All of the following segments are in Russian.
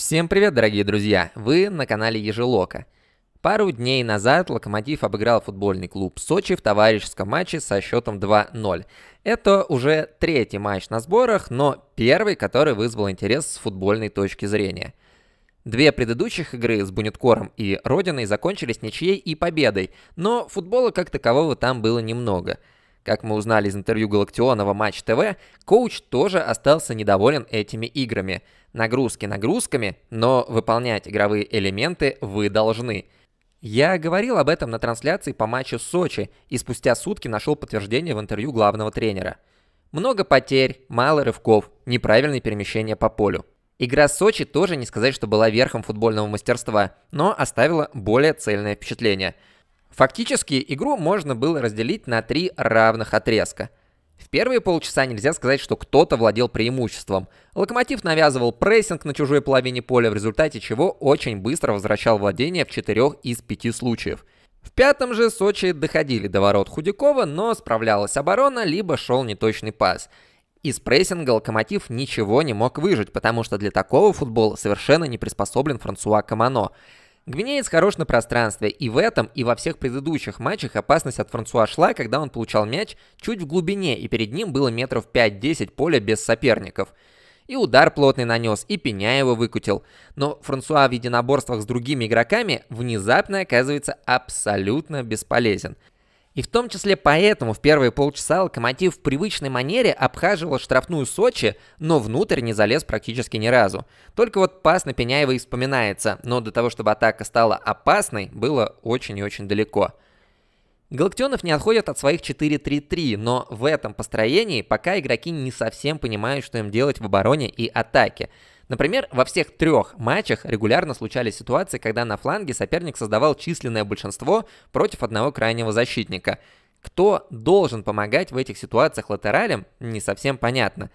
Всем привет, дорогие друзья! Вы на канале Ежелока. Пару дней назад Локомотив обыграл футбольный клуб Сочи в товарищеском матче со счетом 2-0. Это уже третий матч на сборах, но первый, который вызвал интерес с футбольной точки зрения. Две предыдущих игры с Бунеткором и Родиной закончились ничьей и победой, но футбола как такового там было немного – как мы узнали из интервью Галактионова Матч ТВ, коуч тоже остался недоволен этими играми. Нагрузки нагрузками, но выполнять игровые элементы вы должны. Я говорил об этом на трансляции по матчу Сочи и спустя сутки нашел подтверждение в интервью главного тренера. Много потерь, мало рывков, неправильные перемещения по полю. Игра Сочи тоже не сказать, что была верхом футбольного мастерства, но оставила более цельное впечатление – Фактически игру можно было разделить на три равных отрезка. В первые полчаса нельзя сказать, что кто-то владел преимуществом. Локомотив навязывал прессинг на чужой половине поля, в результате чего очень быстро возвращал владение в четырех из пяти случаев. В пятом же Сочи доходили до ворот Худякова, но справлялась оборона, либо шел неточный пас. Из прессинга Локомотив ничего не мог выжить, потому что для такого футбола совершенно не приспособлен Франсуа Камано – Гвинеец хорош на пространстве, и в этом, и во всех предыдущих матчах опасность от Франсуа шла, когда он получал мяч чуть в глубине, и перед ним было метров 5-10 поля без соперников. И удар плотный нанес, и пеня его выкутил. Но Франсуа в единоборствах с другими игроками внезапно оказывается абсолютно бесполезен – и в том числе поэтому в первые полчаса Локомотив в привычной манере обхаживал штрафную Сочи, но внутрь не залез практически ни разу. Только вот пас на Пеняева и вспоминается, но до того, чтобы атака стала опасной, было очень и очень далеко. Галактионов не отходит от своих 4-3-3, но в этом построении пока игроки не совсем понимают, что им делать в обороне и атаке. Например, во всех трех матчах регулярно случались ситуации, когда на фланге соперник создавал численное большинство против одного крайнего защитника. Кто должен помогать в этих ситуациях латералям, не совсем понятно.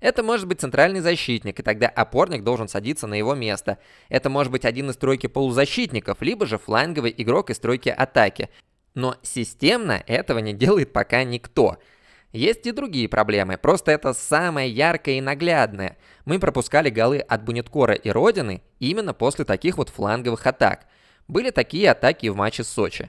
Это может быть центральный защитник, и тогда опорник должен садиться на его место. Это может быть один из тройки полузащитников, либо же фланговый игрок из тройки атаки. Но системно этого не делает пока никто – есть и другие проблемы, просто это самое яркое и наглядное. Мы пропускали голы от Бунеткора и Родины именно после таких вот фланговых атак. Были такие атаки в матче с Сочи.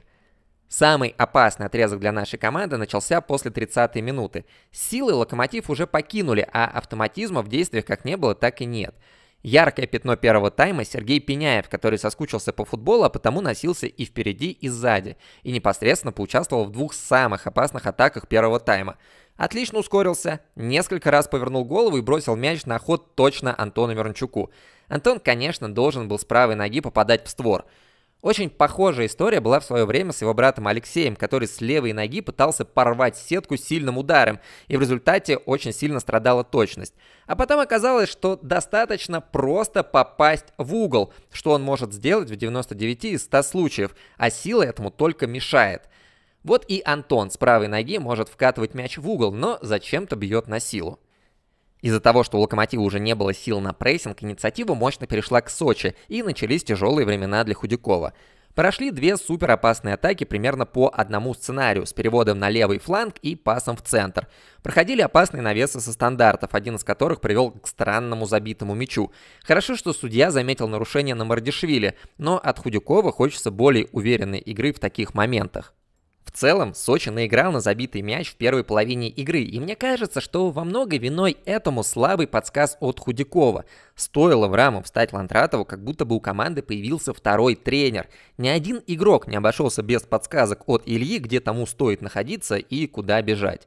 Самый опасный отрезок для нашей команды начался после 30-й минуты. Силы локомотив уже покинули, а автоматизма в действиях как не было, так и нет. Яркое пятно первого тайма Сергей Пеняев, который соскучился по футболу, а потому носился и впереди, и сзади, и непосредственно поучаствовал в двух самых опасных атаках первого тайма. Отлично ускорился, несколько раз повернул голову и бросил мяч на ход точно Антону Мирончуку. Антон, конечно, должен был с правой ноги попадать в створ – очень похожая история была в свое время с его братом Алексеем, который с левой ноги пытался порвать сетку сильным ударом, и в результате очень сильно страдала точность. А потом оказалось, что достаточно просто попасть в угол, что он может сделать в 99 из 100 случаев, а сила этому только мешает. Вот и Антон с правой ноги может вкатывать мяч в угол, но зачем-то бьет на силу. Из-за того, что у «Локомотива» уже не было сил на прессинг, инициатива мощно перешла к Сочи, и начались тяжелые времена для Худякова. Прошли две суперопасные атаки примерно по одному сценарию, с переводом на левый фланг и пасом в центр. Проходили опасные навесы со стандартов, один из которых привел к странному забитому мячу. Хорошо, что судья заметил нарушение на Мардишвили, но от Худякова хочется более уверенной игры в таких моментах. В целом, Сочи наиграл на забитый мяч в первой половине игры, и мне кажется, что во многой виной этому слабый подсказ от Худякова. Стоило в раму встать Ландратову, как будто бы у команды появился второй тренер. Ни один игрок не обошелся без подсказок от Ильи, где тому стоит находиться и куда бежать.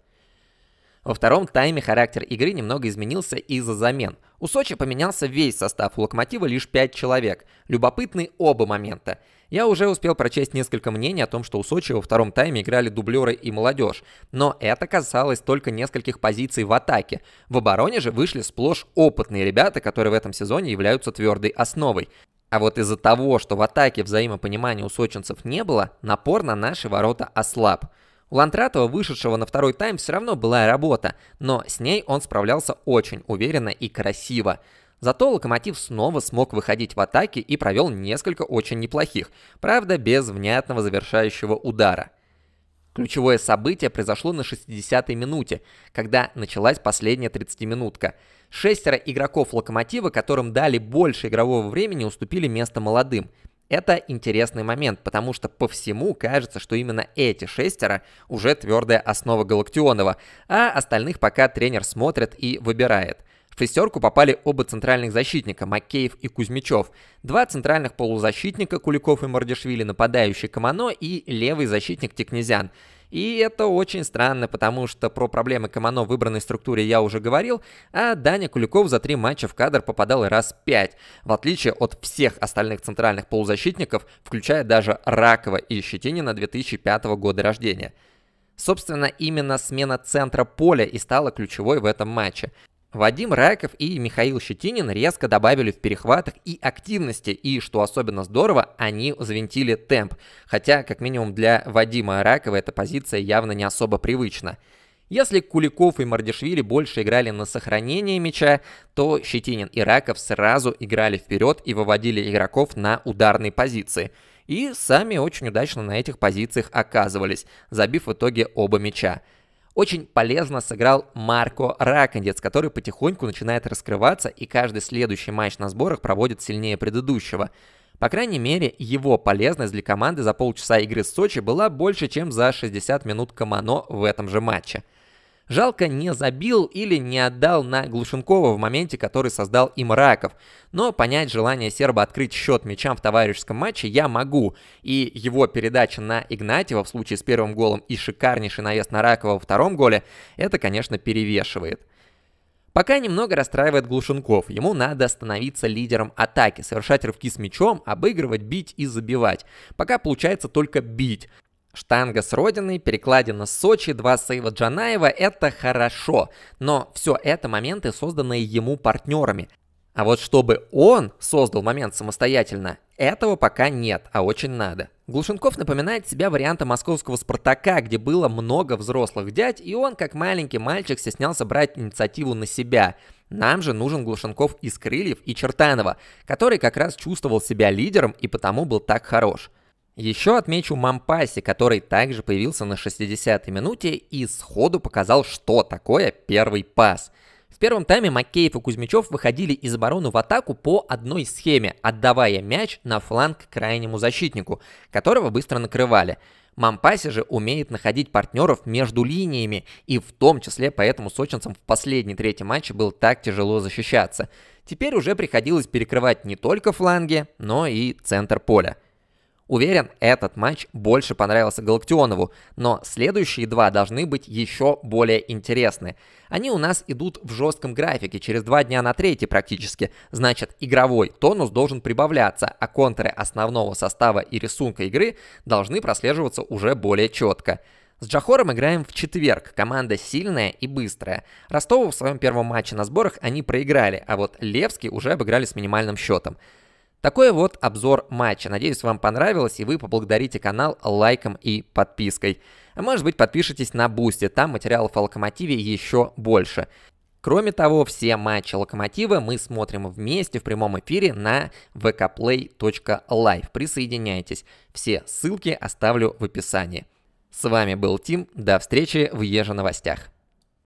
Во втором тайме характер игры немного изменился из-за замен. У Сочи поменялся весь состав, у Локомотива лишь 5 человек. Любопытны оба момента. Я уже успел прочесть несколько мнений о том, что у Сочи во втором тайме играли дублеры и молодежь, но это касалось только нескольких позиций в атаке. В обороне же вышли сплошь опытные ребята, которые в этом сезоне являются твердой основой. А вот из-за того, что в атаке взаимопонимания у сочинцев не было, напор на наши ворота ослаб. У Лантратова, вышедшего на второй тайм, все равно была работа, но с ней он справлялся очень уверенно и красиво. Зато Локомотив снова смог выходить в атаке и провел несколько очень неплохих, правда без внятного завершающего удара. Ключевое событие произошло на 60-й минуте, когда началась последняя 30-минутка. Шестеро игроков Локомотива, которым дали больше игрового времени, уступили место молодым. Это интересный момент, потому что по всему кажется, что именно эти шестеро уже твердая основа Галактионова, а остальных пока тренер смотрит и выбирает – в шестерку попали оба центральных защитника Макеев и Кузьмичев, два центральных полузащитника Куликов и Мордешвили, нападающий Камано и левый защитник Текнезян. И это очень странно, потому что про проблемы Камано в выбранной структуре я уже говорил, а Даня Куликов за три матча в кадр попадал раз пять, в отличие от всех остальных центральных полузащитников, включая даже Ракова и Щетинина 2005 года рождения. Собственно, именно смена центра поля и стала ключевой в этом матче. Вадим Раков и Михаил Щетинин резко добавили в перехватах и активности, и, что особенно здорово, они завинтили темп, хотя, как минимум для Вадима Ракова, эта позиция явно не особо привычна. Если Куликов и Мардишвили больше играли на сохранение мяча, то Щетинин и Раков сразу играли вперед и выводили игроков на ударные позиции. И сами очень удачно на этих позициях оказывались, забив в итоге оба мяча. Очень полезно сыграл Марко Ракандец, который потихоньку начинает раскрываться и каждый следующий матч на сборах проводит сильнее предыдущего. По крайней мере, его полезность для команды за полчаса игры с Сочи была больше, чем за 60 минут Камано в этом же матче. Жалко, не забил или не отдал на Глушенкова в моменте, который создал им Раков. Но понять желание серба открыть счет мячам в товарищеском матче я могу. И его передача на Игнатьева в случае с первым голом и шикарнейший навес на Ракова во втором голе, это, конечно, перевешивает. Пока немного расстраивает Глушенков. Ему надо становиться лидером атаки, совершать рывки с мячом, обыгрывать, бить и забивать. Пока получается только бить. Штанга с родиной, перекладина с Сочи, два сейва Джанаева – это хорошо, но все это моменты, созданные ему партнерами. А вот чтобы он создал момент самостоятельно, этого пока нет, а очень надо. Глушенков напоминает себя варианта московского «Спартака», где было много взрослых дядь, и он, как маленький мальчик, стеснялся брать инициативу на себя. Нам же нужен Глушенков из Крыльев и Чертанова, который как раз чувствовал себя лидером и потому был так хорош. Еще отмечу Мампаси, который также появился на 60-й минуте и сходу показал, что такое первый пас. В первом тайме Макеев и Кузьмичев выходили из обороны в атаку по одной схеме, отдавая мяч на фланг крайнему защитнику, которого быстро накрывали. Мампаси же умеет находить партнеров между линиями, и в том числе поэтому сочинцам в последний третий матч было так тяжело защищаться. Теперь уже приходилось перекрывать не только фланги, но и центр поля. Уверен, этот матч больше понравился Галактионову, но следующие два должны быть еще более интересны. Они у нас идут в жестком графике, через два дня на третий практически, значит игровой тонус должен прибавляться, а контуры основного состава и рисунка игры должны прослеживаться уже более четко. С Джахором играем в четверг. Команда сильная и быстрая. Ростову в своем первом матче на сборах они проиграли, а вот Левский уже обыграли с минимальным счетом. Такой вот обзор матча. Надеюсь, вам понравилось, и вы поблагодарите канал лайком и подпиской. А может быть, подпишитесь на Бусти, там материалов о Локомотиве еще больше. Кроме того, все матчи Локомотива мы смотрим вместе в прямом эфире на vkplay.live. Присоединяйтесь. Все ссылки оставлю в описании. С вами был Тим. До встречи в Еже новостях.